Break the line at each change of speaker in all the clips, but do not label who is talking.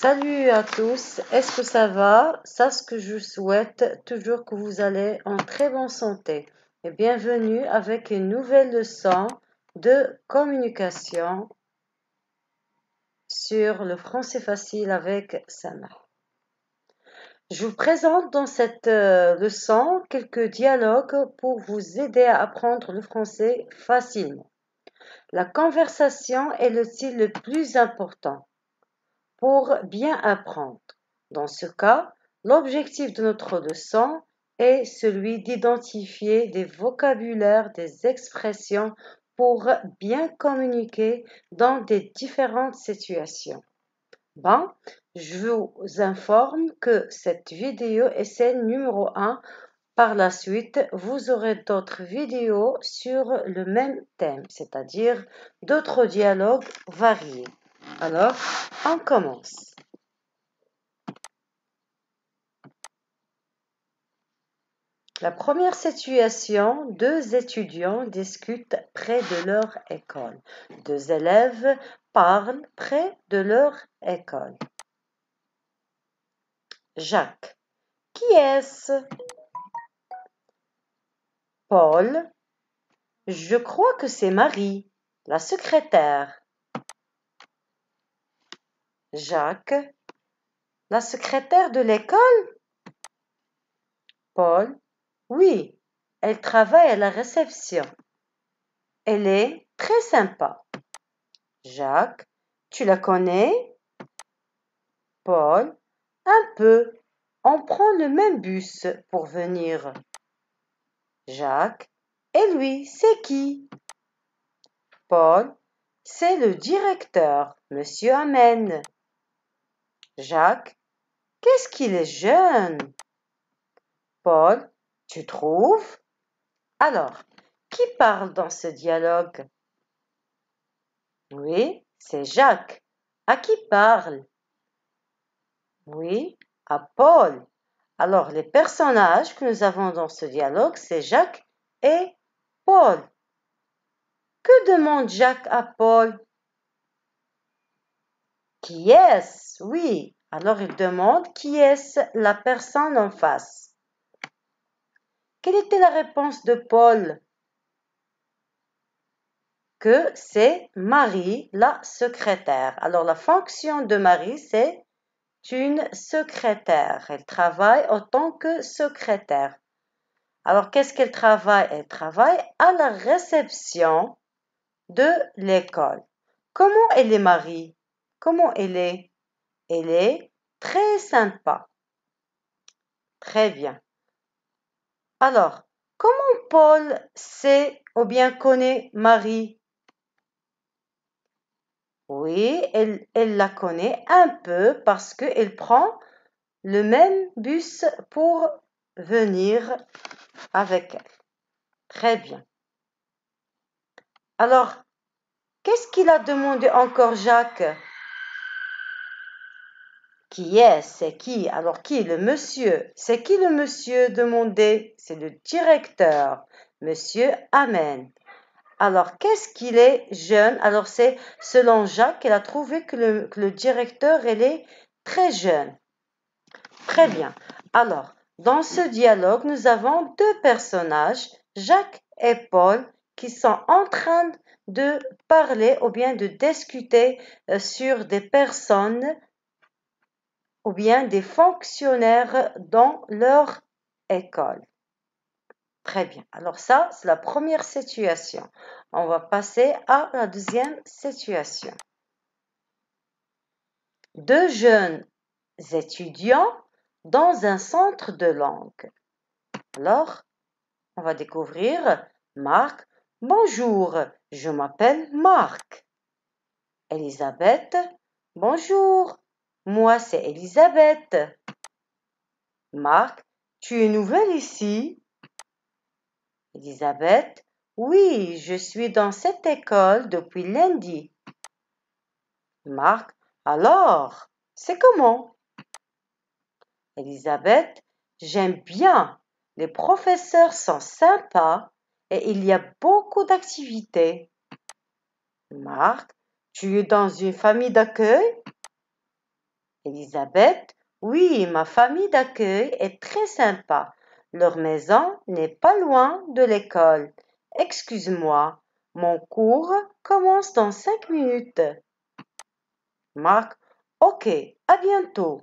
Salut à tous, est-ce que ça va Ça ce que je souhaite, toujours que vous allez en très bonne santé. Et bienvenue avec une nouvelle leçon de communication sur le français facile avec Samar. Je vous présente dans cette euh, leçon quelques dialogues pour vous aider à apprendre le français facilement. La conversation est le style le plus important pour bien apprendre. Dans ce cas, l'objectif de notre leçon est celui d'identifier des vocabulaires, des expressions pour bien communiquer dans des différentes situations. Bon, je vous informe que cette vidéo est celle numéro 1. Par la suite, vous aurez d'autres vidéos sur le même thème, c'est-à-dire d'autres dialogues variés. Alors, on commence. La première situation, deux étudiants discutent près de leur école. Deux élèves parlent près de leur école. Jacques. Qui est-ce Paul. Je crois que c'est Marie, la secrétaire. Jacques. La secrétaire de l'école Paul. Oui, elle travaille à la réception. Elle est très sympa. Jacques. Tu la connais Paul. Un peu. On prend le même bus pour venir. Jacques. Et lui, c'est qui Paul. C'est le directeur, Monsieur Amen. Jacques. Qu'est-ce qu'il est jeune Paul. Tu trouves Alors, qui parle dans ce dialogue Oui, c'est Jacques. À qui parle Oui, à Paul. Alors, les personnages que nous avons dans ce dialogue, c'est Jacques et Paul. Que demande Jacques à Paul qui est-ce Oui. Alors il demande qui est-ce la personne en face. Quelle était la réponse de Paul Que c'est Marie, la secrétaire. Alors la fonction de Marie, c'est une secrétaire. Elle travaille en tant que secrétaire. Alors qu'est-ce qu'elle travaille Elle travaille à la réception de l'école. Comment elle est Marie Comment elle est Elle est très sympa. Très bien. Alors, comment Paul sait ou bien connaît Marie Oui, elle, la connaît un peu parce qu'elle prend le même bus pour venir avec elle. Très bien. Alors, qu'est-ce qu'il a demandé encore Jacques qui est C'est qui Alors qui Le monsieur. C'est qui le monsieur Demandez. C'est le directeur. Monsieur Amen. Alors qu'est-ce qu'il est jeune Alors c'est selon Jacques, il a trouvé que le, directeur, elle est très jeune. Très bien. Alors, dans ce dialogue, nous avons deux personnages, Jacques et Paul, qui sont en train de parler ou bien de discuter euh, sur des personnes ou bien des fonctionnaires dans leur école. Très bien. Alors ça, c'est la première situation. On va passer à la deuxième situation. Deux jeunes étudiants dans un centre de langue. Alors, on va découvrir Marc. Bonjour, je m'appelle Marc. Elisabeth. Bonjour, moi, c'est Elisabeth. Marc, tu es nouvelle ici Elisabeth, oui, je suis dans cette école depuis lundi. Marc, alors, c'est comment Elisabeth, j'aime bien. Les professeurs sont sympas et il y a beaucoup d'activités. Marc, tu es dans une famille d'accueil Elisabeth Oui, ma famille d'accueil est très sympa. Leur maison n'est pas loin de l'école. Excuse-moi, mon cours commence dans cinq minutes. Marc Ok, à bientôt.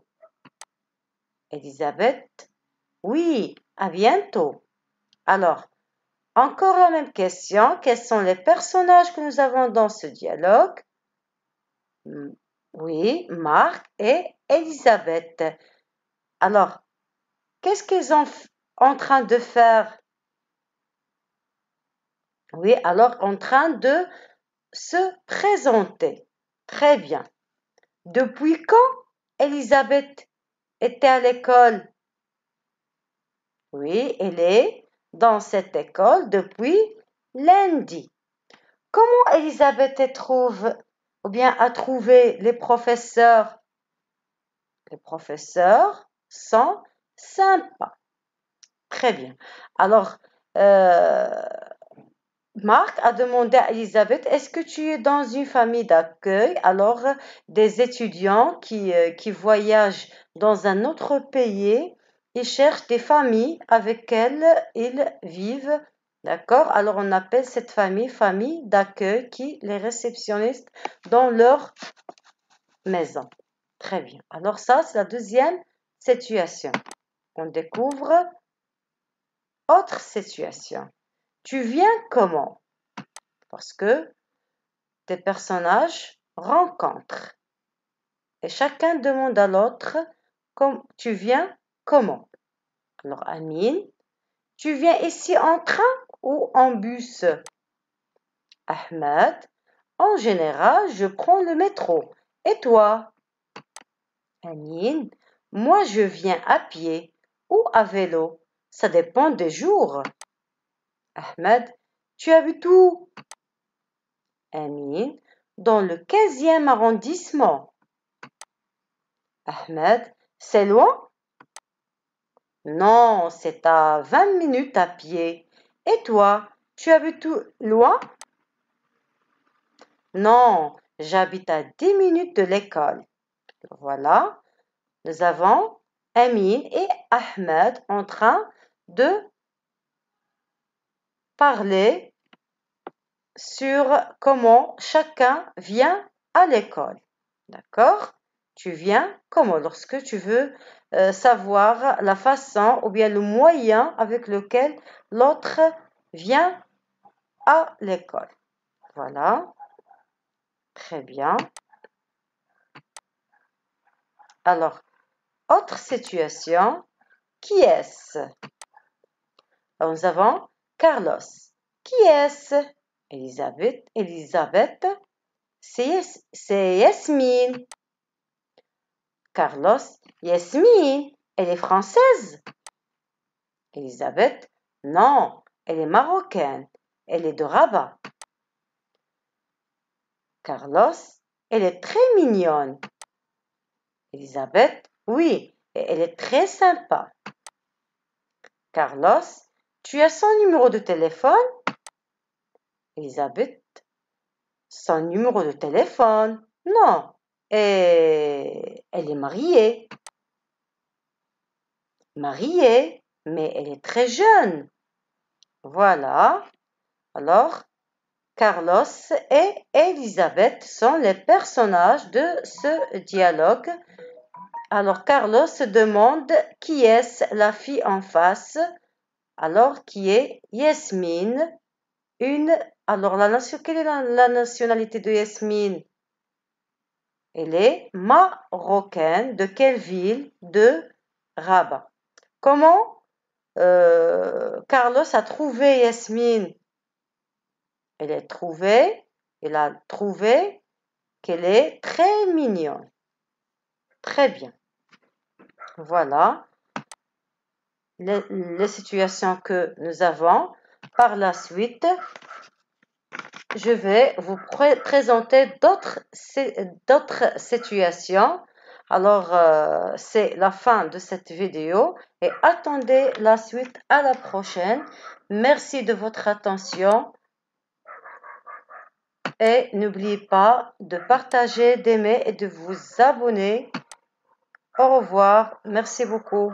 Elisabeth Oui, à bientôt. Alors, encore la même question. Quels sont les personnages que nous avons dans ce dialogue hmm, oui, Marc et Elisabeth. Alors, qu'est-ce qu'ils sont en train de faire Oui, alors en train de se présenter. Très bien. Depuis quand Elisabeth était à l'école Oui, elle est dans cette école depuis lundi. Comment Elisabeth trouve ou bien à trouver les professeurs. Les professeurs sont sympas. Très bien. Alors, euh, Marc a demandé à Elisabeth, est-ce que tu es dans une famille d'accueil Alors, des étudiants qui, euh, qui voyagent dans un autre pays, ils cherchent des familles avec lesquelles ils vivent D'accord Alors on appelle cette famille famille d'accueil qui les réceptionniste dans leur maison. Très bien. Alors ça, c'est la deuxième situation. On découvre autre situation. Tu viens comment Parce que des personnages rencontrent. Et chacun demande à l'autre, tu viens comment Alors Amine, tu viens ici en train ou en bus Ahmed, en général, je prends le métro. Et toi Amine, moi je viens à pied ou à vélo. Ça dépend des jours. Ahmed, tu as vu tout? Amine, dans le 15e arrondissement. Ahmed, c'est loin Non, c'est à 20 minutes à pied. Et toi, tu habites loin Non, j'habite à 10 minutes de l'école. Voilà, nous avons Amine et Ahmed en train de parler sur comment chacun vient à l'école. D'accord Tu viens comment Lorsque tu veux euh, savoir la façon ou bien le moyen avec lequel l'autre vient à l'école. Voilà. Très bien. Alors, autre situation, qui est-ce Nous avons Carlos. Qui est-ce Elisabeth. Elisabeth. C'est Yasmine. Carlos, Yasmine, elle est française. Elisabeth, non, elle est marocaine. Elle est de Rabat. Carlos, elle est très mignonne. Elisabeth, oui, elle est très sympa. Carlos, tu as son numéro de téléphone Elisabeth, son numéro de téléphone Non, et elle est mariée. Mariée mais elle est très jeune. Voilà. Alors, Carlos et Elisabeth sont les personnages de ce dialogue. Alors, Carlos demande qui est la fille en face, alors qui est Yasmine, une... Alors, la quelle est la nationalité de Yasmine Elle est marocaine. De quelle ville De Rabat. Comment euh, Carlos a trouvé Yasmine. Elle est trouvée, il a trouvé qu'elle est très mignonne. Très bien. Voilà les, situations que nous avons. Par la suite, je vais vous présenter d'autres situations alors, euh, c'est la fin de cette vidéo et attendez la suite à la prochaine. Merci de votre attention et n'oubliez pas de partager, d'aimer et de vous abonner. Au revoir, merci beaucoup.